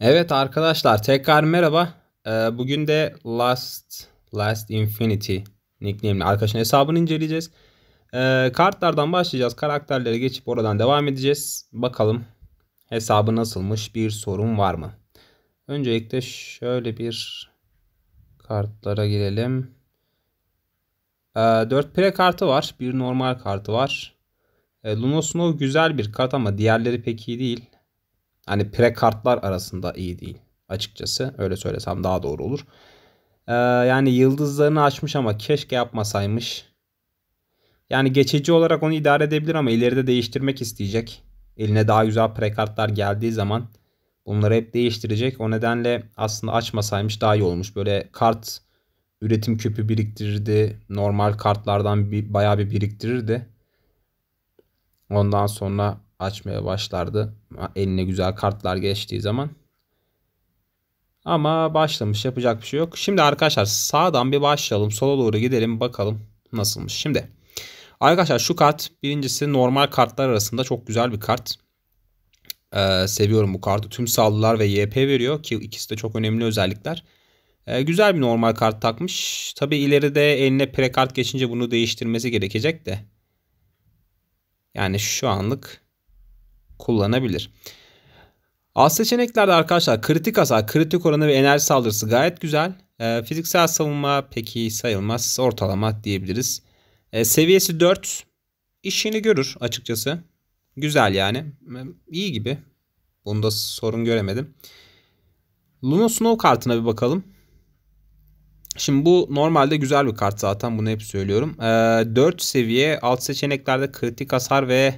Evet arkadaşlar tekrar merhaba. Ee, bugün de Last Last Infinity nickname'li arkadaşın hesabını inceleyeceğiz. Ee, kartlardan başlayacağız. Karakterlere geçip oradan devam edeceğiz. Bakalım hesabı nasılmış? Bir sorun var mı? Öncelikle şöyle bir kartlara girelim. Ee, 4 pre kartı var. Bir normal kartı var. Ee, Lunosnow güzel bir kart ama diğerleri pek iyi değil hani pre kartlar arasında iyi değil açıkçası. Öyle söylesem daha doğru olur. Ee, yani yıldızlarını açmış ama keşke yapmasaymış. Yani geçici olarak onu idare edebilir ama ileride değiştirmek isteyecek. Eline daha güzel pre kartlar geldiği zaman bunları hep değiştirecek. O nedenle aslında açmasaymış daha iyi olmuş. Böyle kart üretim küpü biriktirirdi. Normal kartlardan bir, bayağı bir biriktirirdi. Ondan sonra açmaya başlardı. Eline güzel kartlar geçtiği zaman. Ama başlamış yapacak bir şey yok. Şimdi arkadaşlar sağdan bir başlayalım. Sola doğru gidelim bakalım nasılmış. Şimdi arkadaşlar şu kart birincisi normal kartlar arasında çok güzel bir kart. Ee, seviyorum bu kartı. Tüm sağlılar ve YP veriyor ki ikisi de çok önemli özellikler. Ee, güzel bir normal kart takmış. Tabi ileride eline pre kart geçince bunu değiştirmesi gerekecek de. Yani şu anlık kullanabilir. A seçeneklerde arkadaşlar kritik hasar, kritik oranı ve enerji saldırısı gayet güzel. E, fiziksel savunma peki sayılmaz. Ortalama diyebiliriz. E, seviyesi 4. İşini görür açıkçası. Güzel yani. Ee, iyi gibi. Bunda sorun göremedim. Luna Snow kartına bir bakalım. Şimdi bu normalde güzel bir kart zaten. Bunu hep söylüyorum. E, 4 seviye alt seçeneklerde kritik hasar ve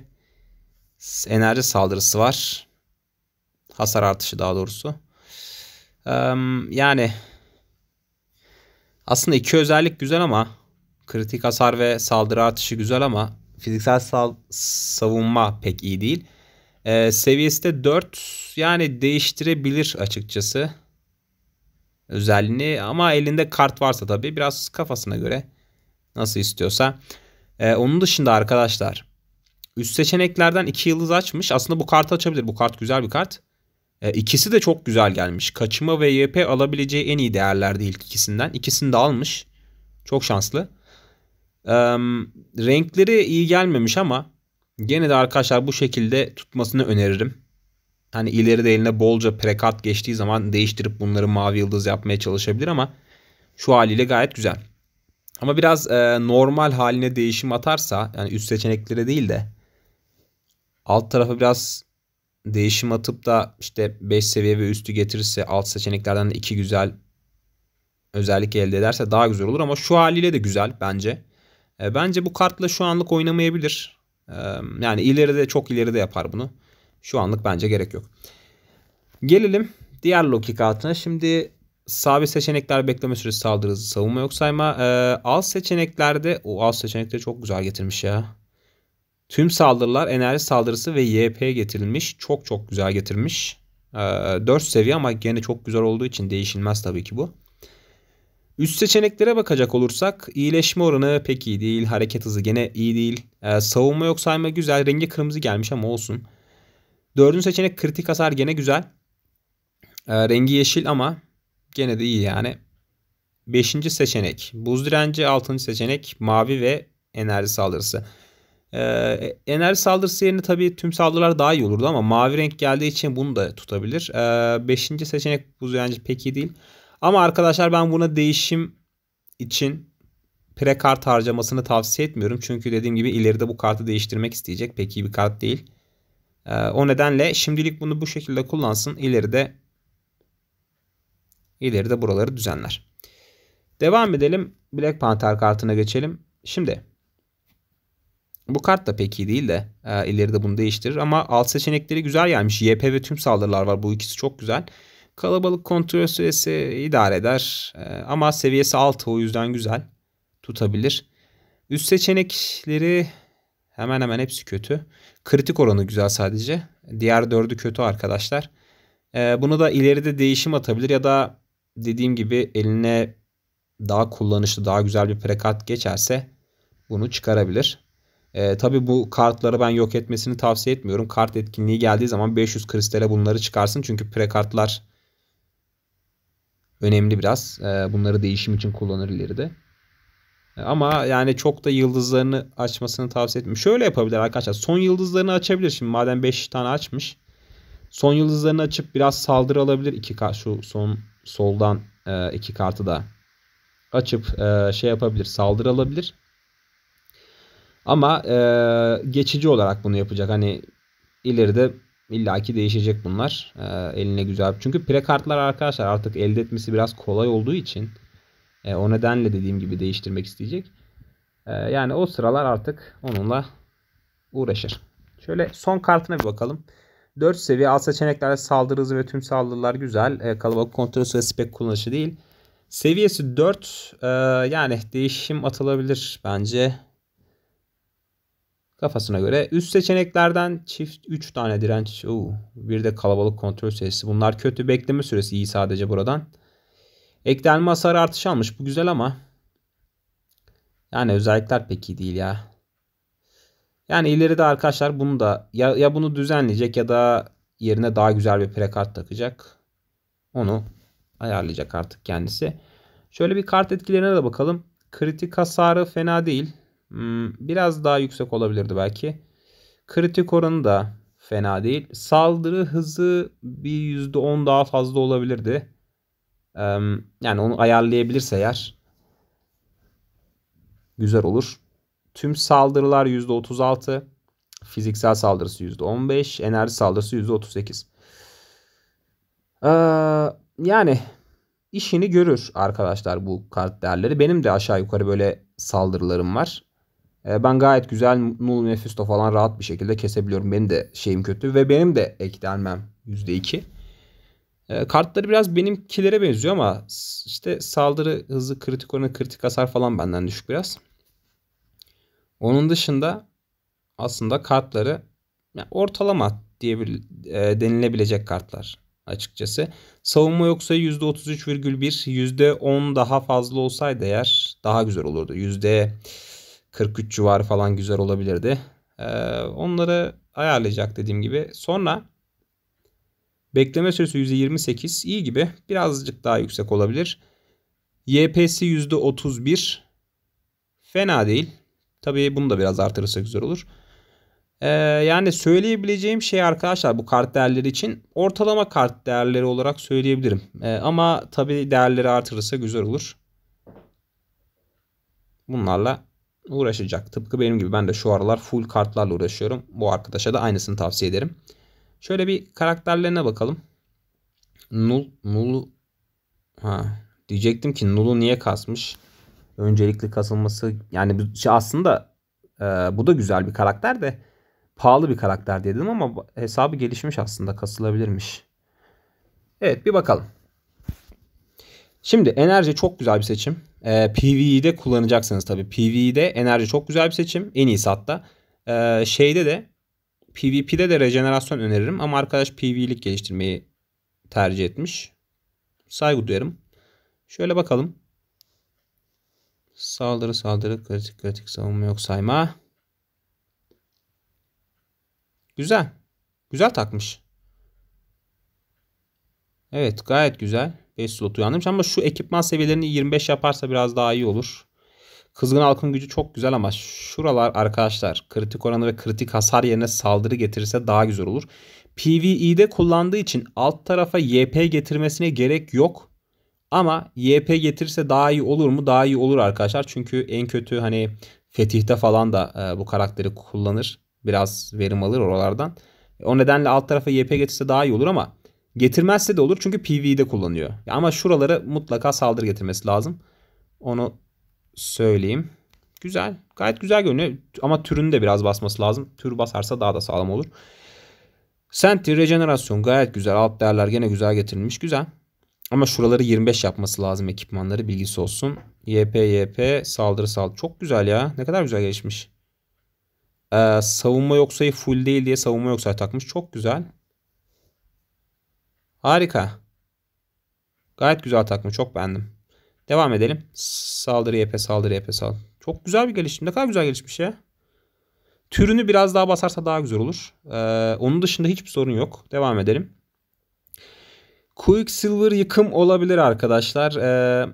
enerji saldırısı var. Hasar artışı daha doğrusu. Yani aslında iki özellik güzel ama kritik hasar ve saldırı artışı güzel ama fiziksel savunma pek iyi değil. Ee, seviyesi de 4 yani değiştirebilir açıkçası özelliğini ama elinde kart varsa tabii biraz kafasına göre nasıl istiyorsa. Ee, onun dışında arkadaşlar Üst seçeneklerden iki yıldız açmış. Aslında bu kartı açabilir. Bu kart güzel bir kart. E, ikisi de çok güzel gelmiş. Kaçıma ve YP alabileceği en iyi değerlerdi ilk ikisinden. İkisini de almış. Çok şanslı. E, renkleri iyi gelmemiş ama gene de arkadaşlar bu şekilde tutmasını öneririm. Hani ileri de eline bolca prekat geçtiği zaman değiştirip bunları mavi yıldız yapmaya çalışabilir ama şu haliyle gayet güzel. Ama biraz e, normal haline değişim atarsa yani üst seçeneklere değil de Alt tarafı biraz değişim atıp da işte 5 seviye ve üstü getirirse alt seçeneklerden de 2 güzel özellik elde ederse daha güzel olur. Ama şu haliyle de güzel bence. E, bence bu kartla şu anlık oynamayabilir. E, yani ileride çok ileride yapar bunu. Şu anlık bence gerek yok. Gelelim diğer Loki kartına. Şimdi sabit seçenekler bekleme süresi saldırı savunma yok sayma. E, alt seçeneklerde o alt seçenekleri çok güzel getirmiş ya. Tüm saldırılar enerji saldırısı ve YP getirilmiş. Çok çok güzel getirilmiş. E, ee, 4 seviye ama gene çok güzel olduğu için değişilmez tabii ki bu. Üst seçeneklere bakacak olursak iyileşme oranı pek iyi değil. Hareket hızı gene iyi değil. E, savunma yok sayma güzel. Rengi kırmızı gelmiş ama olsun. Dördüncü seçenek kritik hasar gene güzel. E, rengi yeşil ama gene de iyi yani. Beşinci seçenek buz direnci. Altıncı seçenek mavi ve enerji saldırısı. Ee, enerji saldırısı yerine tabii tüm saldırılar daha iyi olurdu ama mavi renk geldiği için bunu da tutabilir. Ee, beşinci seçenek buz yancı pek iyi değil. Ama arkadaşlar ben buna değişim için pre kart harcamasını tavsiye etmiyorum. Çünkü dediğim gibi ileride bu kartı değiştirmek isteyecek. Pek iyi bir kart değil. Ee, o nedenle şimdilik bunu bu şekilde kullansın. İleride ileride buraları düzenler. Devam edelim. Black Panther kartına geçelim. Şimdi bu kart da pek iyi değil de e, ileride bunu değiştirir. Ama alt seçenekleri güzel gelmiş. YP ve tüm saldırılar var. Bu ikisi çok güzel. Kalabalık kontrol süresi idare eder. E, ama seviyesi 6 o yüzden güzel. Tutabilir. Üst seçenekleri hemen hemen hepsi kötü. Kritik oranı güzel sadece. Diğer dördü kötü arkadaşlar. E, bunu da ileride değişim atabilir ya da dediğim gibi eline daha kullanışlı, daha güzel bir prekat geçerse bunu çıkarabilir. E, tabii bu kartları ben yok etmesini tavsiye etmiyorum. Kart etkinliği geldiği zaman 500 kristale bunları çıkarsın. Çünkü pre kartlar önemli biraz. E, bunları değişim için kullanır ileride. E, ama yani çok da yıldızlarını açmasını tavsiye etmiyorum. Şöyle yapabilir arkadaşlar. Son yıldızlarını açabilir. Şimdi madem 5 tane açmış. Son yıldızlarını açıp biraz saldırı alabilir. İki şu son soldan e, iki kartı da açıp e, şey yapabilir. Saldırı alabilir. Ama e, geçici olarak bunu yapacak. Hani ileride illaki değişecek bunlar. E, eline güzel. Çünkü pre kartlar arkadaşlar artık elde etmesi biraz kolay olduğu için e, o nedenle dediğim gibi değiştirmek isteyecek. E, yani o sıralar artık onunla uğraşır. Şöyle son kartına bir bakalım. 4 seviye alt seçeneklerde saldırı hızı ve tüm saldırılar güzel. E, kalabalık kontrolü ve spek kullanışı değil. Seviyesi 4 e, yani değişim atılabilir bence. Kafasına göre. Üst seçeneklerden çift 3 tane direnç. Oo, bir de kalabalık kontrol sesi. Bunlar kötü. Bekleme süresi iyi sadece buradan. Eklenme hasarı artış almış. Bu güzel ama. Yani özellikler pek iyi değil ya. Yani ileride arkadaşlar bunu da ya, ya bunu düzenleyecek ya da yerine daha güzel bir prekart takacak. Onu ayarlayacak artık kendisi. Şöyle bir kart etkilerine de bakalım. Kritik hasarı fena değil. Hmm, biraz daha yüksek olabilirdi belki. Kritik oranı da fena değil. Saldırı hızı bir %10 daha fazla olabilirdi. Yani onu ayarlayabilirse eğer güzel olur. Tüm saldırılar %36. Fiziksel saldırısı %15. Enerji saldırısı %38. Ee, yani işini görür arkadaşlar bu kart değerleri. Benim de aşağı yukarı böyle saldırılarım var. Ee, ben gayet güzel Mul Mephisto falan rahat bir şekilde kesebiliyorum. Benim de şeyim kötü ve benim de eklenmem %2. Ee, kartları biraz benimkilere benziyor ama işte saldırı hızı, kritik oranı, kritik hasar falan benden düşük biraz. Onun dışında aslında kartları yani ortalama diye bir, e, denilebilecek kartlar açıkçası. Savunma yoksa %33,1, %10 daha fazla olsaydı eğer daha güzel olurdu. %10 43 civarı falan güzel olabilirdi. Ee, onları ayarlayacak dediğim gibi. Sonra bekleme süresi %28 iyi gibi birazcık daha yüksek olabilir. YPS %31 fena değil. Tabii bunu da biraz artırırsa güzel olur. Ee, yani söyleyebileceğim şey arkadaşlar bu kart değerleri için ortalama kart değerleri olarak söyleyebilirim. Ee, ama tabii değerleri artırırsa güzel olur. Bunlarla uğraşacak. Tıpkı benim gibi ben de şu aralar full kartlarla uğraşıyorum. Bu arkadaşa da aynısını tavsiye ederim. Şöyle bir karakterlerine bakalım. Null, Null ha diyecektim ki Null'u niye kasmış? Öncelikli kasılması yani şey aslında e, bu da güzel bir karakter de pahalı bir karakter dedim ama hesabı gelişmiş aslında kasılabilirmiş. Evet bir bakalım. Şimdi enerji çok güzel bir seçim. E, ee, PV'de kullanacaksınız tabii. PV'de enerji çok güzel bir seçim. En iyisi hatta. E, ee, şeyde de PvP'de de rejenerasyon öneririm ama arkadaş PV'lik geliştirmeyi tercih etmiş. Saygı duyarım. Şöyle bakalım. Saldırı saldırı kritik kritik savunma yok sayma. Güzel. Güzel takmış. Evet gayet güzel. 5 slot uyandırmış ama şu ekipman seviyelerini 25 yaparsa biraz daha iyi olur. Kızgın halkın gücü çok güzel ama şuralar arkadaşlar kritik oranı ve kritik hasar yerine saldırı getirirse daha güzel olur. PvE'de kullandığı için alt tarafa YP getirmesine gerek yok. Ama YP getirirse daha iyi olur mu? Daha iyi olur arkadaşlar. Çünkü en kötü hani Fetih'te falan da e, bu karakteri kullanır. Biraz verim alır oralardan. O nedenle alt tarafa YP getirse daha iyi olur ama Getirmezse de olur çünkü PvE'de kullanıyor. Ama şuralara mutlaka saldırı getirmesi lazım. Onu söyleyeyim. Güzel. Gayet güzel görünüyor. Ama türünü de biraz basması lazım. Tür basarsa daha da sağlam olur. Senti rejenerasyon gayet güzel. Alt değerler gene güzel getirilmiş. Güzel. Ama şuraları 25 yapması lazım ekipmanları bilgisi olsun. YP YP saldırı saldırı. Çok güzel ya. Ne kadar güzel gelişmiş. Ee, savunma yoksa sayı full değil diye savunma yoksa takmış. Çok güzel. Harika. Gayet güzel takma. Çok beğendim. Devam edelim. Saldırı YP saldırı YP saldırı. Çok güzel bir gelişim. Ne kadar güzel gelişmiş ya. Türünü biraz daha basarsa daha güzel olur. Ee, onun dışında hiçbir sorun yok. Devam edelim. Quicksilver yıkım olabilir arkadaşlar. Ee,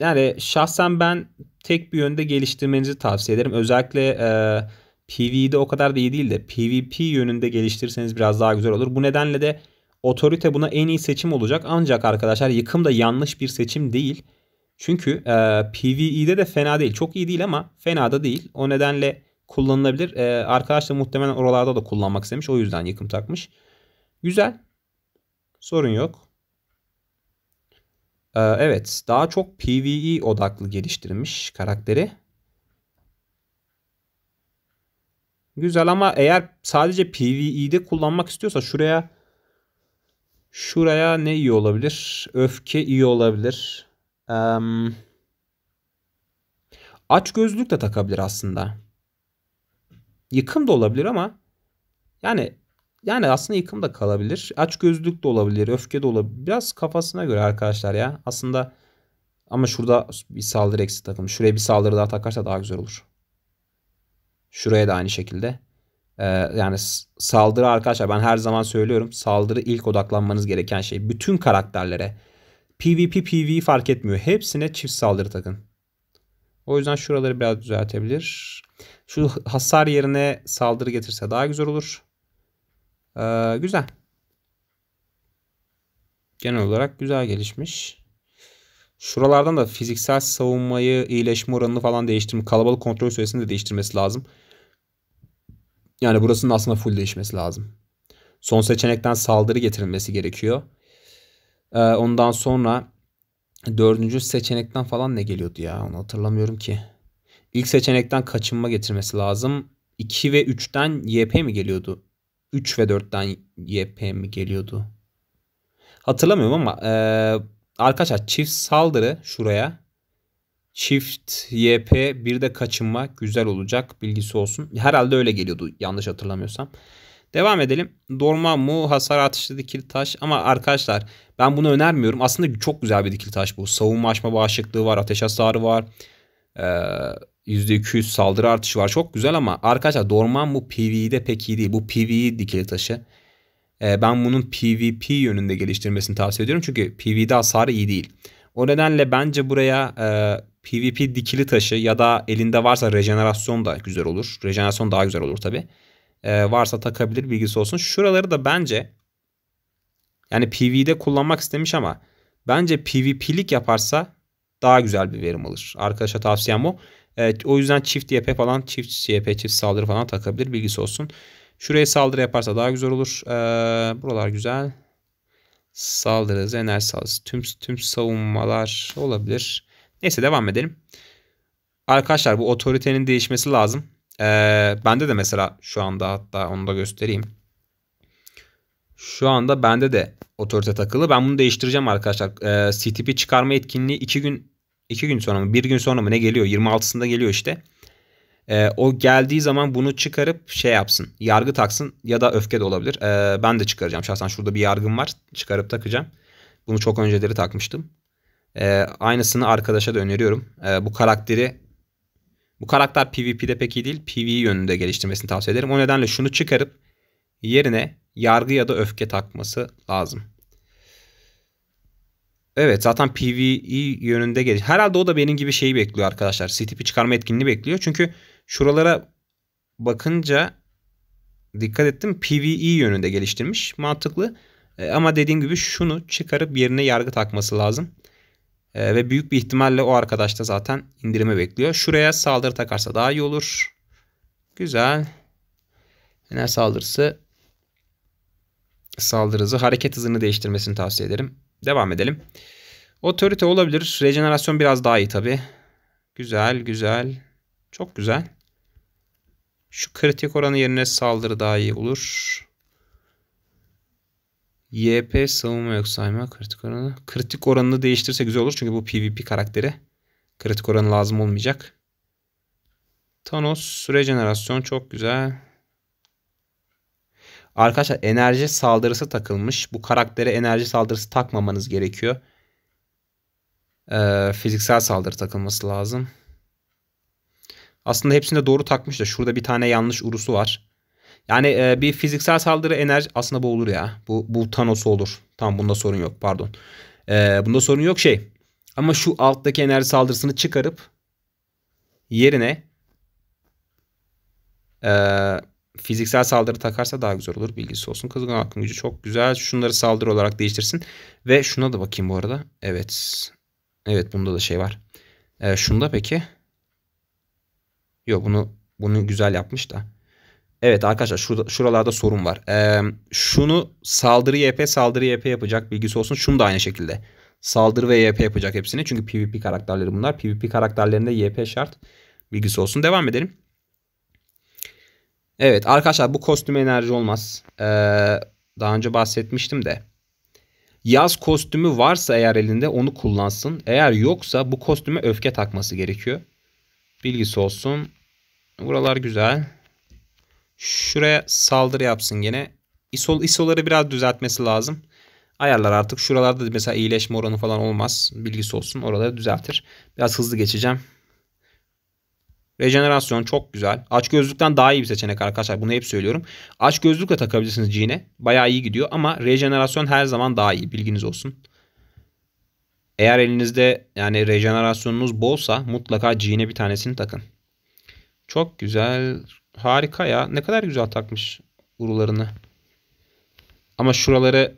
yani şahsen ben tek bir yönde geliştirmenizi tavsiye ederim. Özellikle e, PvE'de o kadar da iyi değil de PvP yönünde geliştirirseniz biraz daha güzel olur. Bu nedenle de Otorite buna en iyi seçim olacak. Ancak arkadaşlar yıkım da yanlış bir seçim değil. Çünkü e, PvE'de de fena değil. Çok iyi değil ama fena da değil. O nedenle kullanılabilir. E, arkadaş da muhtemelen oralarda da kullanmak istemiş. O yüzden yıkım takmış. Güzel. Sorun yok. E, evet. Daha çok PvE odaklı geliştirilmiş karakteri. Güzel ama eğer sadece PvE'de kullanmak istiyorsa şuraya Şuraya ne iyi olabilir? Öfke iyi olabilir. Um, aç gözlük de takabilir aslında. Yıkım da olabilir ama yani yani aslında yıkım da kalabilir. Aç gözlük de olabilir, öfke de olabilir. Biraz kafasına göre arkadaşlar ya. Aslında ama şurada bir saldırı eksik takım. Şuraya bir saldırı daha takarsa daha güzel olur. Şuraya da aynı şekilde. Ee, yani saldırı arkadaşlar ben her zaman söylüyorum. Saldırı ilk odaklanmanız gereken şey. Bütün karakterlere. PvP, PvE fark etmiyor. Hepsine çift saldırı takın. O yüzden şuraları biraz düzeltebilir. Şu hasar yerine saldırı getirse daha güzel olur. Ee, güzel. Genel olarak güzel gelişmiş. Şuralardan da fiziksel savunmayı, iyileşme oranını falan değiştirme, kalabalık kontrol süresini de değiştirmesi lazım. Yani burasının aslında full değişmesi lazım. Son seçenekten saldırı getirilmesi gerekiyor. Ee, ondan sonra dördüncü seçenekten falan ne geliyordu ya onu hatırlamıyorum ki. İlk seçenekten kaçınma getirmesi lazım. 2 ve 3'ten YP mi geliyordu? 3 ve 4'ten YP mi geliyordu? Hatırlamıyorum ama e, arkadaşlar çift saldırı şuraya Çift YP bir de kaçınma güzel olacak bilgisi olsun. Herhalde öyle geliyordu yanlış hatırlamıyorsam. Devam edelim. Dorma mu hasar artışlı dikili taş ama arkadaşlar ben bunu önermiyorum. Aslında çok güzel bir dikili taş bu. Savunma açma bağışıklığı var, ateş hasarı var. Ee, %200 saldırı artışı var. Çok güzel ama arkadaşlar dorma mu PvE'de pek iyi değil. Bu PvE dikili taşı. Ee, ben bunun PvP yönünde geliştirmesini tavsiye ediyorum. Çünkü PvE'de hasarı iyi değil. O nedenle bence buraya e, PvP dikili taşı ya da elinde varsa rejenerasyon da güzel olur. Rejenerasyon daha güzel olur tabi. E, varsa takabilir bilgisi olsun. Şuraları da bence yani PvE'de kullanmak istemiş ama bence PvP'lik yaparsa daha güzel bir verim alır. Arkadaşa tavsiyem o. Evet, o yüzden çift YP falan çift YP çift saldırı falan takabilir bilgisi olsun. Şuraya saldırı yaparsa daha güzel olur. Ee, buralar güzel. Saldırı, enerji saldırısı, tüm, tüm savunmalar olabilir. Neyse devam edelim. Arkadaşlar bu otoritenin değişmesi lazım. Ee, bende de mesela şu anda hatta onu da göstereyim. Şu anda bende de otorite takılı. Ben bunu değiştireceğim arkadaşlar. Ee, CTP çıkarma etkinliği 2 gün 2 gün sonra mı 1 gün sonra mı ne geliyor? 26'sında geliyor işte e, o geldiği zaman bunu çıkarıp şey yapsın. Yargı taksın ya da öfke de olabilir. E, ben de çıkaracağım. Şahsen şurada bir yargım var. Çıkarıp takacağım. Bunu çok önceleri takmıştım. E, aynısını arkadaşa da öneriyorum. E, bu karakteri bu karakter PvP'de pek iyi değil. PvE yönünde geliştirmesini tavsiye ederim. O nedenle şunu çıkarıp yerine yargı ya da öfke takması lazım. Evet zaten PvE yönünde gelir. Herhalde o da benim gibi şeyi bekliyor arkadaşlar. c çıkarma etkinliği bekliyor. Çünkü şuralara bakınca dikkat ettim PvE yönünde geliştirmiş. Mantıklı. E, ama dediğim gibi şunu çıkarıp yerine yargı takması lazım. E, ve büyük bir ihtimalle o arkadaş da zaten indirimi bekliyor. Şuraya saldırı takarsa daha iyi olur. Güzel. Fener saldırısı saldırı hareket hızını değiştirmesini tavsiye ederim. Devam edelim. Otorite olabilir. Rejenerasyon biraz daha iyi tabi. Güzel güzel. Çok güzel. Şu kritik oranı yerine saldırı daha iyi olur. YP savunma yok sayma kritik oranı. Kritik oranını değiştirse güzel olur. Çünkü bu PvP karakteri. Kritik oranı lazım olmayacak. Thanos rejenerasyon çok güzel. Arkadaşlar enerji saldırısı takılmış. Bu karaktere enerji saldırısı takmamanız gerekiyor. Ee, fiziksel saldırı takılması lazım. Aslında hepsinde doğru takmış da şurada bir tane yanlış urusu var. Yani e, bir fiziksel saldırı enerji aslında bu olur ya. Bu, bu Thanos olur. Tamam bunda sorun yok pardon. Ee, bunda sorun yok şey. Ama şu alttaki enerji saldırısını çıkarıp yerine eee fiziksel saldırı takarsa daha güzel olur. Bilgisi olsun. Kızgın halkın gücü çok güzel. Şunları saldırı olarak değiştirsin. Ve şuna da bakayım bu arada. Evet. Evet bunda da şey var. E, şunda peki. Yok bunu bunu güzel yapmış da. Evet arkadaşlar şurada, şuralarda sorun var. Ee, şunu saldırı YP saldırı YP yapacak bilgisi olsun. Şunu da aynı şekilde. Saldırı ve YP yapacak hepsini. Çünkü PvP karakterleri bunlar. PvP karakterlerinde YP şart bilgisi olsun. Devam edelim. Evet arkadaşlar bu kostüm enerji olmaz. Ee, daha önce bahsetmiştim de. Yaz kostümü varsa eğer elinde onu kullansın. Eğer yoksa bu kostüme öfke takması gerekiyor. Bilgisi olsun. Buralar güzel. Şuraya saldırı yapsın yine. ISO, ISO'ları biraz düzeltmesi lazım. Ayarlar artık. Şuralarda mesela iyileşme oranı falan olmaz. Bilgisi olsun. Oraları düzeltir. Biraz hızlı geçeceğim. Rejenerasyon çok güzel. Aç gözlükten daha iyi bir seçenek arkadaşlar. Bunu hep söylüyorum. Aç gözlükle takabilirsiniz Jean'e. Bayağı iyi gidiyor ama rejenerasyon her zaman daha iyi. Bilginiz olsun. Eğer elinizde yani rejenerasyonunuz bolsa mutlaka Jean'e bir tanesini takın. Çok güzel. Harika ya. Ne kadar güzel takmış urularını. Ama şuraları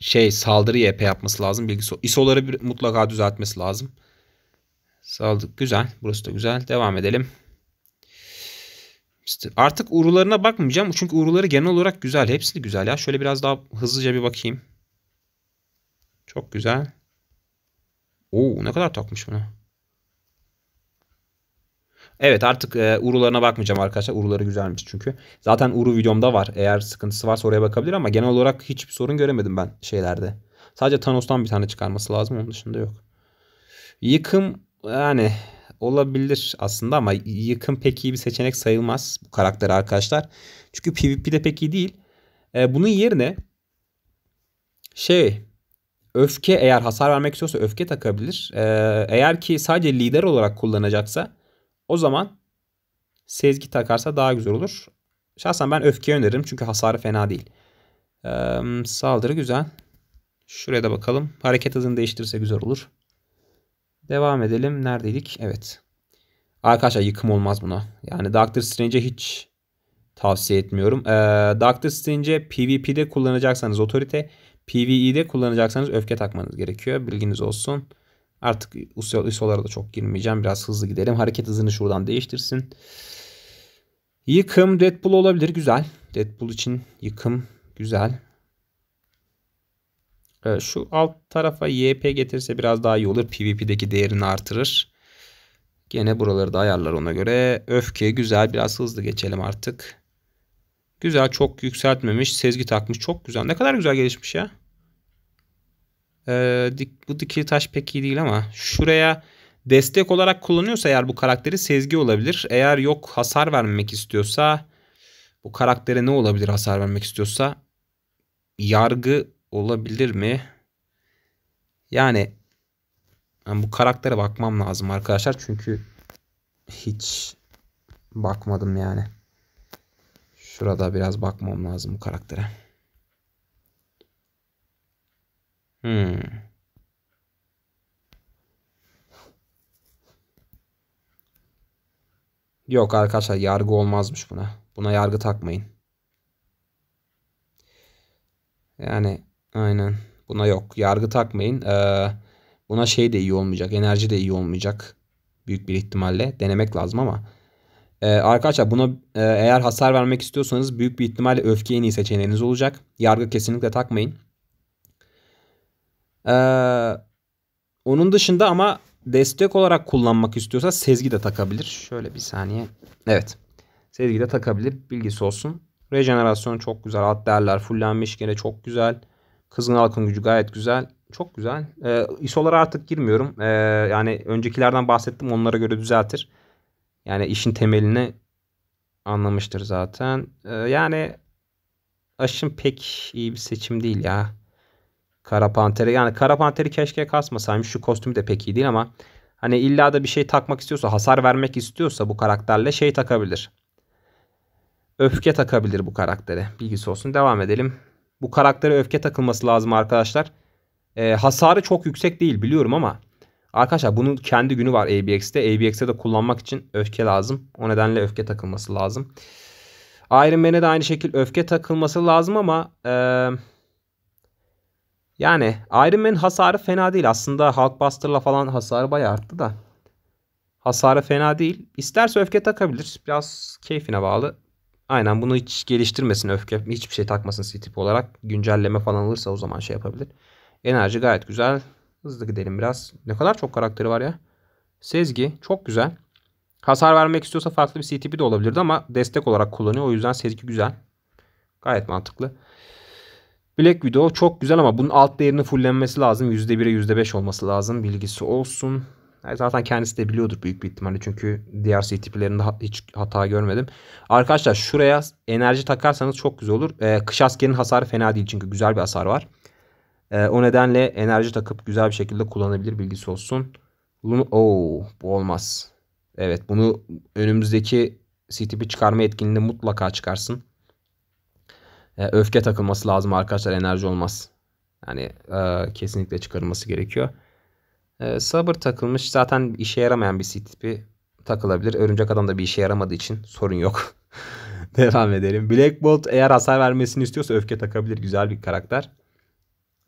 şey saldırı YP yapması lazım. Bilgisi. ISO'ları mutlaka düzeltmesi lazım. Saldık. Güzel. Burası da güzel. Devam edelim. artık uğrularına bakmayacağım. Çünkü uğruları genel olarak güzel. Hepsi güzel ya. Şöyle biraz daha hızlıca bir bakayım. Çok güzel. Oo ne kadar takmış bunu. Evet artık e, uğrularına bakmayacağım arkadaşlar. Uğruları güzelmiş çünkü. Zaten uğru videomda var. Eğer sıkıntısı varsa oraya bakabilir ama genel olarak hiçbir sorun göremedim ben şeylerde. Sadece Thanos'tan bir tane çıkarması lazım. Onun dışında yok. Yıkım yani olabilir aslında ama yakın pek iyi bir seçenek sayılmaz bu karakter arkadaşlar. Çünkü PvP'de pek iyi değil. E, bunun yerine şey öfke eğer hasar vermek istiyorsa öfke takabilir. E, eğer ki sadece lider olarak kullanacaksa o zaman sezgi takarsa daha güzel olur. Şahsen ben öfke öneririm çünkü hasarı fena değil. E, saldırı güzel. Şuraya da bakalım. Hareket hızını değiştirirse güzel olur. Devam edelim. Neredeydik? Evet. Arkadaşlar yıkım olmaz buna. Yani Doctor Strange'e hiç tavsiye etmiyorum. Ee, Doctor Strange'e PvP'de kullanacaksanız otorite, PvE'de kullanacaksanız öfke takmanız gerekiyor. Bilginiz olsun. Artık ISO'lara da çok girmeyeceğim. Biraz hızlı gidelim. Hareket hızını şuradan değiştirsin. Yıkım Deadpool olabilir. Güzel. Deadpool için yıkım güzel. Ee, şu alt tarafa YP getirse biraz daha iyi olur. PvP'deki değerini artırır. Gene buraları da ayarlar ona göre. Öfke güzel. Biraz hızlı geçelim artık. Güzel. Çok yükseltmemiş. Sezgi takmış. Çok güzel. Ne kadar güzel gelişmiş ya. Ee, dik, bu dikili taş pek iyi değil ama. Şuraya destek olarak kullanıyorsa eğer bu karakteri Sezgi olabilir. Eğer yok hasar vermek istiyorsa bu karaktere ne olabilir hasar vermek istiyorsa yargı olabilir mi? Yani, yani bu karaktere bakmam lazım arkadaşlar. Çünkü hiç bakmadım yani. Şurada biraz bakmam lazım bu karaktere. Hmm. Yok arkadaşlar yargı olmazmış buna. Buna yargı takmayın. Yani Aynen. Buna yok. Yargı takmayın. Ee, buna şey de iyi olmayacak. Enerji de iyi olmayacak. Büyük bir ihtimalle. Denemek lazım ama. Ee, arkadaşlar buna e, eğer hasar vermek istiyorsanız büyük bir ihtimalle öfke en iyi seçeneğiniz olacak. Yargı kesinlikle takmayın. Ee, onun dışında ama destek olarak kullanmak istiyorsa sezgi de takabilir. Şöyle bir saniye. Evet. Sezgi de takabilir. Bilgisi olsun. Rejenerasyon çok güzel. At değerler fullenmiş. Gene çok güzel. Kızgın halkın gücü gayet güzel. Çok güzel. E, ISO'lara artık girmiyorum. E, yani öncekilerden bahsettim onlara göre düzeltir. Yani işin temelini anlamıştır zaten. E, yani aşın pek iyi bir seçim değil ya. Kara Panter'i yani Kara Panter'i keşke kasmasaymış. Şu kostüm de pek iyi değil ama hani illa da bir şey takmak istiyorsa, hasar vermek istiyorsa bu karakterle şey takabilir. Öfke takabilir bu karaktere. Bilgisi olsun. Devam edelim. Bu karaktere öfke takılması lazım arkadaşlar. E, hasarı çok yüksek değil biliyorum ama arkadaşlar bunun kendi günü var ABX'de. ABX'de de kullanmak için öfke lazım. O nedenle öfke takılması lazım. Iron Man'e de aynı şekilde öfke takılması lazım ama e, yani Iron Man'in hasarı fena değil. Aslında Hulkbuster'la falan hasarı bayağı arttı da. Hasarı fena değil. İsterse öfke takabilir. Biraz keyfine bağlı. Aynen bunu hiç geliştirmesin öfke. Hiçbir şey takmasın C-Tip olarak. Güncelleme falan alırsa o zaman şey yapabilir. Enerji gayet güzel. Hızlı gidelim biraz. Ne kadar çok karakteri var ya. Sezgi çok güzel. Hasar vermek istiyorsa farklı bir C-Tip'i de olabilirdi ama destek olarak kullanıyor. O yüzden Sezgi güzel. Gayet mantıklı. Black Widow çok güzel ama bunun alt değerini fullenmesi lazım. %1'e %5 olması lazım. Bilgisi olsun. Zaten kendisi de biliyordur büyük bir ihtimalle. Çünkü diğer CTP'lerinde hiç hata görmedim. Arkadaşlar şuraya enerji takarsanız çok güzel olur. Ee, kış askerinin hasarı fena değil çünkü güzel bir hasar var. Ee, o nedenle enerji takıp güzel bir şekilde kullanabilir bilgisi olsun. Bunu, oo, bu olmaz. Evet bunu önümüzdeki CTP çıkarma etkinliğinde mutlaka çıkarsın. Ee, öfke takılması lazım arkadaşlar enerji olmaz. Yani e, kesinlikle çıkarılması gerekiyor. Ee, sabır takılmış. Zaten işe yaramayan bir C takılabilir. Örümcek adam da bir işe yaramadığı için sorun yok. Devam edelim. Black Bolt eğer hasar vermesini istiyorsa öfke takabilir. Güzel bir karakter.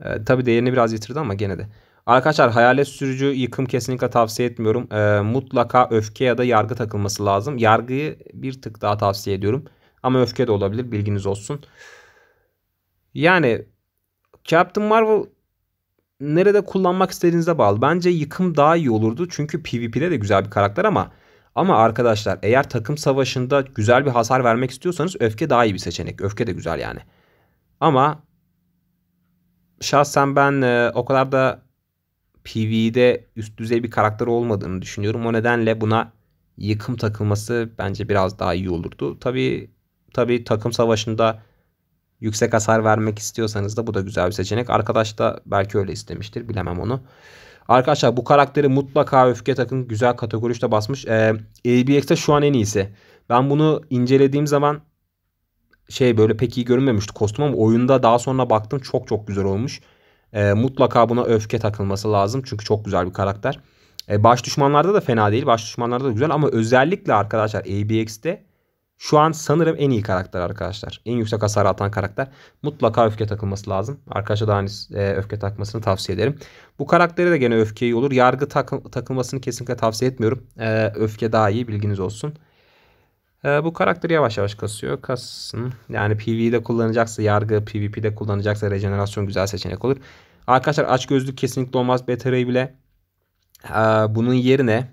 E, tabii değerini biraz yitirdi ama gene de. Arkadaşlar hayalet sürücü yıkım kesinlikle tavsiye etmiyorum. E, mutlaka öfke ya da yargı takılması lazım. Yargıyı bir tık daha tavsiye ediyorum. Ama öfke de olabilir bilginiz olsun. Yani Captain Marvel nerede kullanmak istediğinize bağlı. Bence yıkım daha iyi olurdu. Çünkü PvP'de de güzel bir karakter ama ama arkadaşlar eğer takım savaşında güzel bir hasar vermek istiyorsanız öfke daha iyi bir seçenek. Öfke de güzel yani. Ama şahsen ben e, o kadar da PvE'de üst düzey bir karakter olmadığını düşünüyorum. O nedenle buna yıkım takılması bence biraz daha iyi olurdu. Tabi tabi takım savaşında Yüksek hasar vermek istiyorsanız da bu da güzel bir seçenek. Arkadaş da belki öyle istemiştir. Bilemem onu. Arkadaşlar bu karakteri mutlaka öfke takın. Güzel kategori 3'te basmış. Ee, ABX'de şu an en iyisi. Ben bunu incelediğim zaman şey böyle pek iyi görünmemişti kostüm ama oyunda daha sonra baktım çok çok güzel olmuş. Ee, mutlaka buna öfke takılması lazım. Çünkü çok güzel bir karakter. Ee, baş düşmanlarda da fena değil. Baş düşmanlarda da güzel ama özellikle arkadaşlar ABX'de şu an sanırım en iyi karakter arkadaşlar. En yüksek hasar atan karakter. Mutlaka öfke takılması lazım. Arkadaşa da hani e, öfke takmasını tavsiye ederim. Bu karaktere de gene öfke iyi olur. Yargı tak takılmasını kesinlikle tavsiye etmiyorum. E, öfke daha iyi bilginiz olsun. E, bu karakteri yavaş yavaş kasıyor. kasın. Yani PvE'de kullanacaksa yargı, PvP'de kullanacaksa rejenerasyon güzel seçenek olur. Arkadaşlar aç gözlük kesinlikle olmaz. Beta bile. E, bunun yerine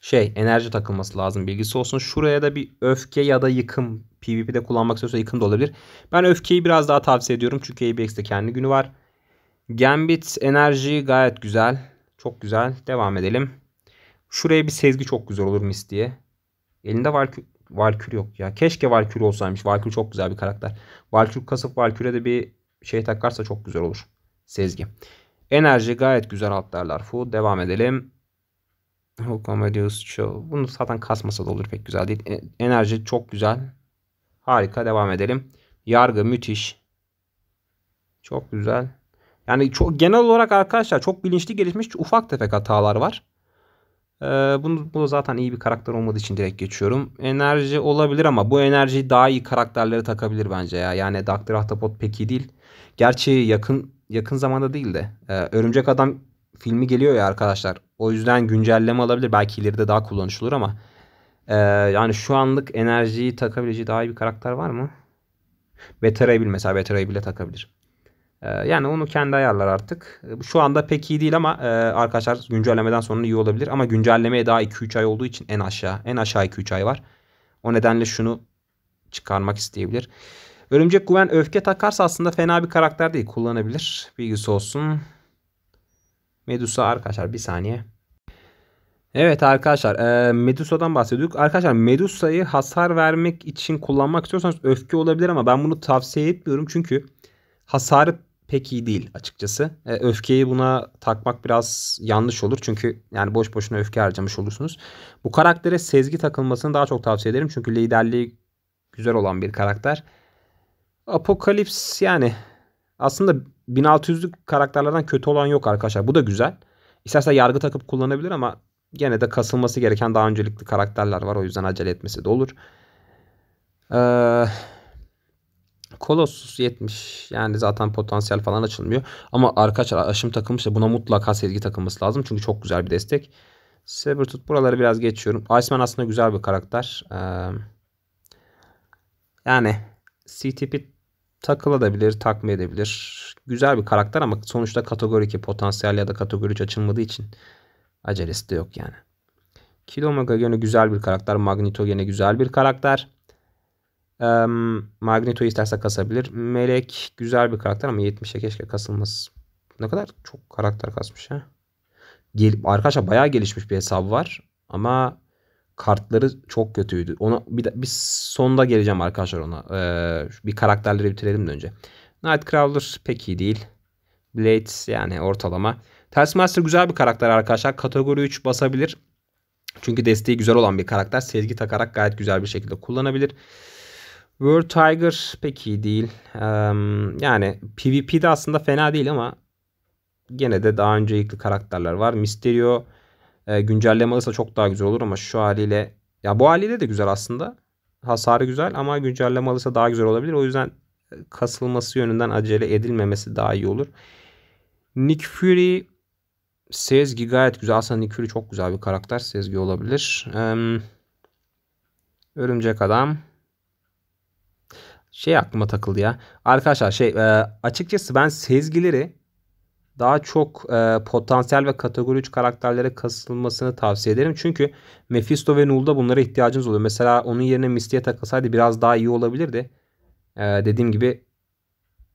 şey enerji takılması lazım bilgisi olsun. Şuraya da bir öfke ya da yıkım PvP'de kullanmak istiyorsa yıkım da olabilir. Ben öfkeyi biraz daha tavsiye ediyorum. Çünkü ABX'de kendi günü var. Gambit enerji gayet güzel. Çok güzel. Devam edelim. Şuraya bir sezgi çok güzel olur mis diye. Elinde Valkür, Valkür yok ya. Keşke Valkür olsaymış. Valkür çok güzel bir karakter. Valkür kasıp Valkür'e de bir şey takarsa çok güzel olur. Sezgi. Enerji gayet güzel altlarlar. Fu devam edelim. Hokamedius Show. Bunu zaten kasmasa da olur pek güzel değil. E, enerji çok güzel. Harika devam edelim. Yargı müthiş. Çok güzel. Yani çok genel olarak arkadaşlar çok bilinçli gelişmiş ufak tefek hatalar var. Ee, bunu, bu zaten iyi bir karakter olmadığı için direkt geçiyorum. Enerji olabilir ama bu enerji daha iyi karakterlere takabilir bence ya. Yani Dr. Ahtapot pek iyi değil. Gerçi yakın yakın zamanda değil de. Ee, Örümcek Adam filmi geliyor ya arkadaşlar. O yüzden güncelleme alabilir. Belki ileride daha kullanışlı olur ama ee, yani şu anlık enerjiyi takabileceği daha iyi bir karakter var mı? Veteraybil mesela Veteraybil bile takabilir. Ee, yani onu kendi ayarlar artık. E, şu anda pek iyi değil ama e, arkadaşlar güncellemeden sonra iyi olabilir. Ama güncellemeye daha 2-3 ay olduğu için en aşağı en aşağı 2-3 ay var. O nedenle şunu çıkarmak isteyebilir. Örümcek Güven öfke takarsa aslında fena bir karakter değil. Kullanabilir. Bilgisi olsun. Medusa arkadaşlar bir saniye. Evet arkadaşlar e, Medusa'dan bahsediyorduk. Arkadaşlar Medusa'yı hasar vermek için kullanmak istiyorsanız öfke olabilir ama ben bunu tavsiye etmiyorum. Çünkü hasarı pek iyi değil açıkçası. E, öfkeyi buna takmak biraz yanlış olur. Çünkü yani boş boşuna öfke harcamış olursunuz. Bu karaktere sezgi takılmasını daha çok tavsiye ederim. Çünkü liderliği güzel olan bir karakter. Apokalips yani aslında 1600'lük karakterlerden kötü olan yok arkadaşlar. Bu da güzel. İsterse yargı takıp kullanabilir ama gene de kasılması gereken daha öncelikli karakterler var. O yüzden acele etmesi de olur. Ee, Colossus 70 yani zaten potansiyel falan açılmıyor. Ama arkadaşlar aşım takılmışsa buna mutlaka sevgi takılması lazım. Çünkü çok güzel bir destek. Sabertooth buraları biraz geçiyorum. Iceman aslında güzel bir karakter. Ee, yani CTP takılabilir, takma edebilir. Güzel bir karakter ama sonuçta kategori 2 potansiyel ya da kategori 3 açılmadığı için acelesi de yok yani. Kilomega gene güzel bir karakter. Magneto gene güzel bir karakter. Ee, Magneto isterse kasabilir. Melek güzel bir karakter ama 70'e keşke kasılmaz. Ne kadar çok karakter kasmış ha. Gelip, arkadaşlar bayağı gelişmiş bir hesabı var. Ama kartları çok kötüydü. Ona bir, de, bir sonda geleceğim arkadaşlar ona. Ee, bir karakterleri bitirelim de önce. Nightcrawler pek iyi değil. Blade yani ortalama. Taskmaster güzel bir karakter arkadaşlar. Kategori 3 basabilir. Çünkü desteği güzel olan bir karakter. Sezgi takarak gayet güzel bir şekilde kullanabilir. World Tiger pek iyi değil. Um, yani PvP'de aslında fena değil ama gene de daha önce öncelikli karakterler var. Mysterio e, güncelleme alırsa çok daha güzel olur ama şu haliyle ya bu haliyle de güzel aslında. Hasarı güzel ama güncelleme alırsa daha güzel olabilir. O yüzden e, kasılması yönünden acele edilmemesi daha iyi olur. Nick Fury Sezgi gayet güzel. Aslında Nick Fury çok güzel bir karakter. Sezgi olabilir. Ee, örümcek adam. Şey aklıma takıldı ya. Arkadaşlar şey e, açıkçası ben Sezgileri daha çok e, potansiyel ve kategori 3 karakterlere kasılmasını tavsiye ederim. Çünkü Mephisto ve Null'da bunlara ihtiyacınız oluyor. Mesela onun yerine Misty'ye takılsaydı biraz daha iyi olabilirdi. E, dediğim gibi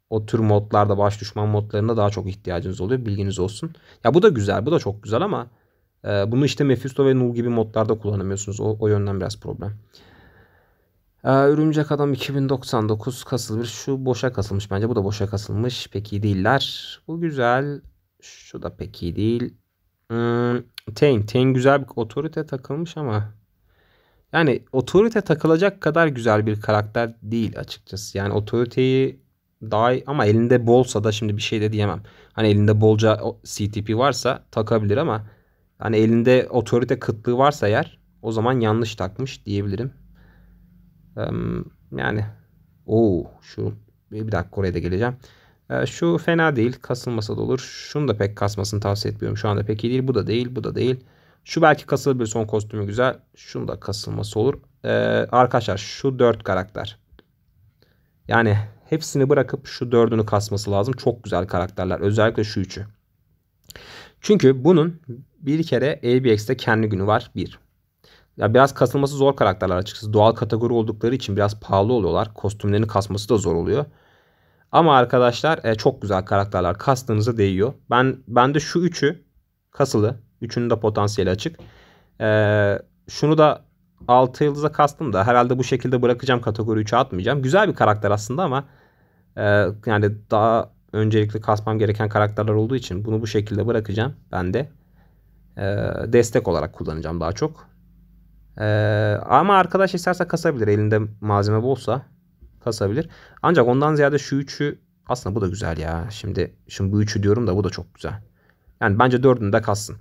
o tür modlarda baş düşman modlarında daha çok ihtiyacınız oluyor. Bilginiz olsun. Ya bu da güzel. Bu da çok güzel ama e, bunu işte Mephisto ve Null gibi modlarda kullanamıyorsunuz. O, o yönden biraz problem. Ee, Örümcek Adam 2099 kasılmış. Şu boşa kasılmış bence. Bu da boşa kasılmış. Pek iyi değiller. Bu güzel. Şu da pek iyi değil. Hmm, Ten. Ten güzel bir otorite takılmış ama. Yani otorite takılacak kadar güzel bir karakter değil açıkçası. Yani otoriteyi daha iyi. ama elinde bolsa da şimdi bir şey de diyemem. Hani elinde bolca CTP varsa takabilir ama hani elinde otorite kıtlığı varsa eğer o zaman yanlış takmış diyebilirim. Yani o şu bir dakika oraya da geleceğim. Ee, şu fena değil. Kasılmasa da olur. Şunu da pek kasmasını tavsiye etmiyorum. Şu anda pek iyi değil. Bu da değil. Bu da değil. Şu belki kasılabilir. Son kostümü güzel. Şunu da kasılması olur. Ee, arkadaşlar şu dört karakter. Yani hepsini bırakıp şu dördünü kasması lazım. Çok güzel karakterler. Özellikle şu üçü. Çünkü bunun bir kere ABX'te kendi günü var. Bir. Ya biraz kasılması zor karakterler açıkçası. Doğal kategori oldukları için biraz pahalı oluyorlar. Kostümlerini kasması da zor oluyor. Ama arkadaşlar e, çok güzel karakterler. Kastığınıza değiyor. Ben ben de şu üçü kasılı. Üçünün de potansiyeli açık. E, şunu da 6 yıldıza kastım da herhalde bu şekilde bırakacağım kategori 3'e atmayacağım. Güzel bir karakter aslında ama e, yani daha öncelikli kasmam gereken karakterler olduğu için bunu bu şekilde bırakacağım. Ben de e, destek olarak kullanacağım daha çok. Ee, ama arkadaş isterse kasabilir. Elinde malzeme bolsa kasabilir. Ancak ondan ziyade şu üçü aslında bu da güzel ya. Şimdi şimdi bu üçü diyorum da bu da çok güzel. Yani bence dördünü de kassın.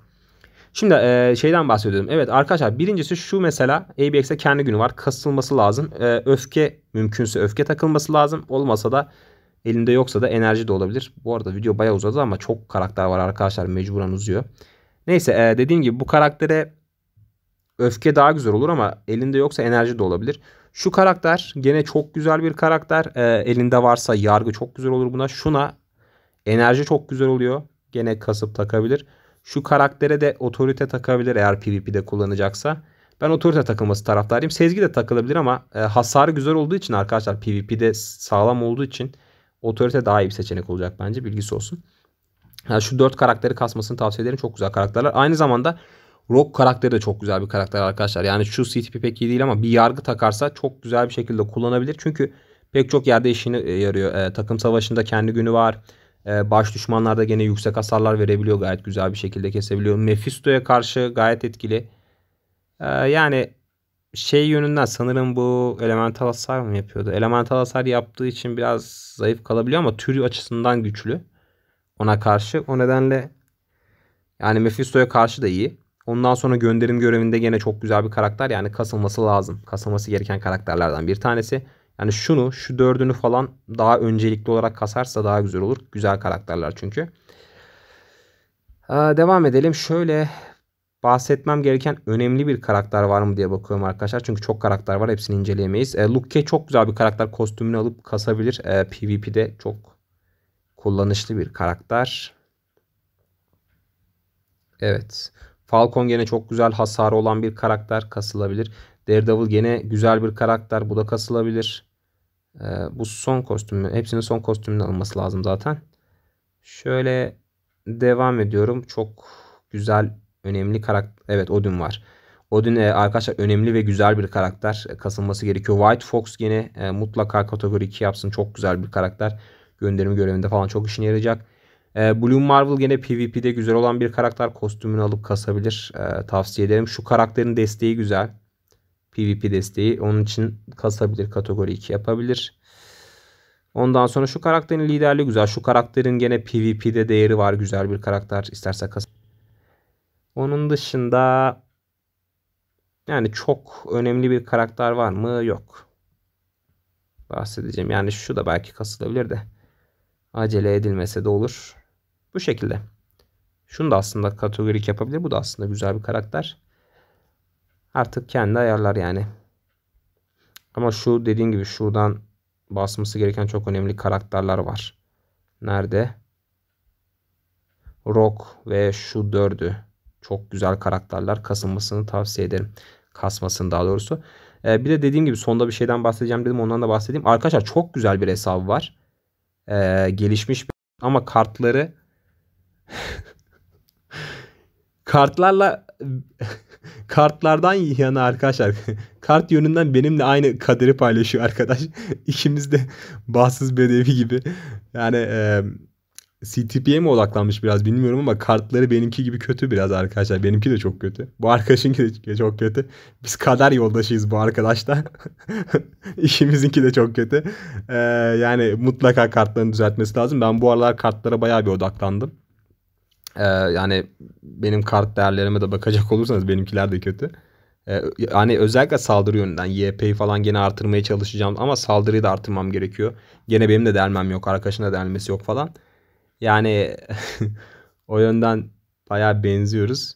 Şimdi e, şeyden bahsediyordum. Evet arkadaşlar birincisi şu mesela ABX'e kendi günü var. Kasılması lazım. E, öfke mümkünse öfke takılması lazım. Olmasa da elinde yoksa da enerji de olabilir. Bu arada video bayağı uzadı ama çok karakter var arkadaşlar mecburen uzuyor. Neyse e, dediğim gibi bu karaktere öfke daha güzel olur ama elinde yoksa enerji de olabilir. Şu karakter gene çok güzel bir karakter. E, elinde varsa yargı çok güzel olur buna. Şuna enerji çok güzel oluyor. Gene kasıp takabilir. Şu karaktere de otorite takabilir eğer PvP'de kullanacaksa. Ben otorite takılması taraftarıyım. Sezgi de takılabilir ama e, hasarı güzel olduğu için arkadaşlar PvP'de sağlam olduğu için otorite daha iyi bir seçenek olacak bence. Bilgisi olsun. Yani şu dört karakteri kasmasını tavsiye ederim. Çok güzel karakterler. Aynı zamanda Rock karakteri de çok güzel bir karakter arkadaşlar. Yani şu CTP pek iyi değil ama bir yargı takarsa çok güzel bir şekilde kullanabilir. Çünkü pek çok yerde işini e, yarıyor. E, takım savaşında kendi günü var. E, baş düşmanlarda gene yüksek hasarlar verebiliyor. Gayet güzel bir şekilde kesebiliyor. Mephisto'ya karşı gayet etkili. E, yani şey yönünden sanırım bu elemental hasar mı yapıyordu? Elemental hasar yaptığı için biraz zayıf kalabiliyor ama türü açısından güçlü. Ona karşı. O nedenle yani Mephisto'ya karşı da iyi. Ondan sonra gönderim görevinde gene çok güzel bir karakter. Yani kasılması lazım. Kasılması gereken karakterlerden bir tanesi. Yani şunu, şu dördünü falan daha öncelikli olarak kasarsa daha güzel olur. Güzel karakterler çünkü. Ee, devam edelim. Şöyle bahsetmem gereken önemli bir karakter var mı diye bakıyorum arkadaşlar. Çünkü çok karakter var. Hepsini inceleyemeyiz. E, Luke çok güzel bir karakter. Kostümünü alıp kasabilir. E, ee, PvP'de çok kullanışlı bir karakter. Evet. Falcon gene çok güzel hasarı olan bir karakter kasılabilir. Daredevil gene güzel bir karakter. Bu da kasılabilir. Ee, bu son kostümü. Hepsinin son kostümünü alması lazım zaten. Şöyle devam ediyorum. Çok güzel, önemli karakter. Evet Odin var. Odin e, arkadaşlar önemli ve güzel bir karakter. E, kasılması gerekiyor. White Fox gene e, mutlaka kategori 2 yapsın. Çok güzel bir karakter. Gönderimi görevinde falan çok işine yarayacak. E, Blue Marvel gene PvP'de güzel olan bir karakter kostümünü alıp kasabilir. E, tavsiye ederim. Şu karakterin desteği güzel. PvP desteği. Onun için kasabilir. Kategori 2 yapabilir. Ondan sonra şu karakterin liderliği güzel. Şu karakterin gene PvP'de değeri var. Güzel bir karakter. İsterse kas. Onun dışında yani çok önemli bir karakter var mı? Yok. Bahsedeceğim. Yani şu da belki kasılabilir de. Acele edilmese de olur. Bu şekilde. Şunu da aslında kategorik yapabilir. Bu da aslında güzel bir karakter. Artık kendi ayarlar yani. Ama şu dediğim gibi şuradan basması gereken çok önemli karakterler var. Nerede? Rock ve şu dördü. Çok güzel karakterler. Kasılmasını tavsiye ederim. Kasmasını daha doğrusu. Ee, bir de dediğim gibi sonda bir şeyden bahsedeceğim dedim. Ondan da bahsedeyim. Arkadaşlar çok güzel bir hesabı var. Ee, gelişmiş bir... ama kartları Kartlarla kartlardan yana arkadaşlar kart yönünden benimle aynı kaderi paylaşıyor arkadaş. İkimiz de bahtsız bedevi gibi. Yani e, CTP'ye mi odaklanmış biraz bilmiyorum ama kartları benimki gibi kötü biraz arkadaşlar. Benimki de çok kötü. Bu arkadaşınki de çok kötü. Biz kader yoldaşıyız bu arkadaşlar İkimizinki de çok kötü. Ee, yani mutlaka kartların düzeltmesi lazım. Ben bu aralar kartlara bayağı bir odaklandım. Ee, yani benim kart değerlerime de bakacak olursanız benimkiler de kötü. Ee, yani özellikle saldırı yönünden YP'yi falan gene artırmaya çalışacağım ama saldırıyı da artırmam gerekiyor. Gene benim de delmem yok, arkadaşın da delmesi yok falan. Yani o yönden bayağı benziyoruz.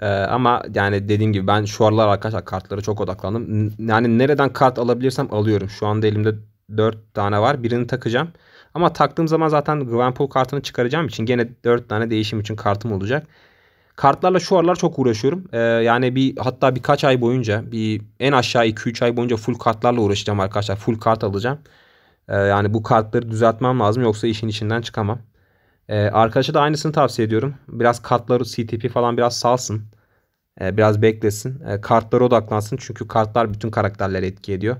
Ee, ama yani dediğim gibi ben şu aralar arkadaşlar kartlara çok odaklandım. Yani nereden kart alabilirsem alıyorum. Şu anda elimde 4 tane var. Birini takacağım. Ama taktığım zaman zaten Gwenpool kartını çıkaracağım için gene 4 tane değişim için kartım olacak. Kartlarla şu aralar çok uğraşıyorum. Ee, yani bir hatta birkaç ay boyunca bir en aşağı 2-3 ay boyunca full kartlarla uğraşacağım arkadaşlar. Full kart alacağım. Ee, yani bu kartları düzeltmem lazım yoksa işin içinden çıkamam. Ee, arkadaşa da aynısını tavsiye ediyorum. Biraz kartları CTP falan biraz salsın. Ee, biraz beklesin. Ee, kartlara odaklansın çünkü kartlar bütün karakterleri etki ediyor.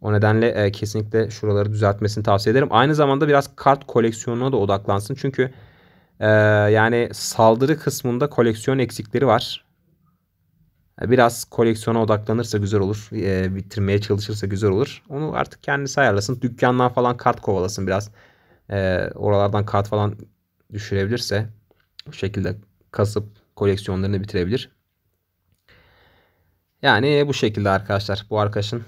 O nedenle e, kesinlikle şuraları düzeltmesini tavsiye ederim. Aynı zamanda biraz kart koleksiyonuna da odaklansın. Çünkü e, yani saldırı kısmında koleksiyon eksikleri var. E, biraz koleksiyona odaklanırsa güzel olur. E, bitirmeye çalışırsa güzel olur. Onu artık kendisi ayarlasın. Dükkandan falan kart kovalasın biraz. E, oralardan kart falan düşürebilirse bu şekilde kasıp koleksiyonlarını bitirebilir. Yani bu şekilde arkadaşlar. Bu arkadaşın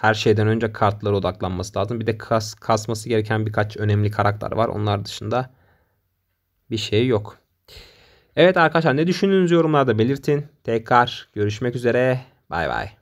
her şeyden önce kartlara odaklanması lazım. Bir de kas, kasması gereken birkaç önemli karakter var. Onlar dışında bir şey yok. Evet arkadaşlar ne düşündüğünüzü yorumlarda belirtin. Tekrar görüşmek üzere. Bay bay.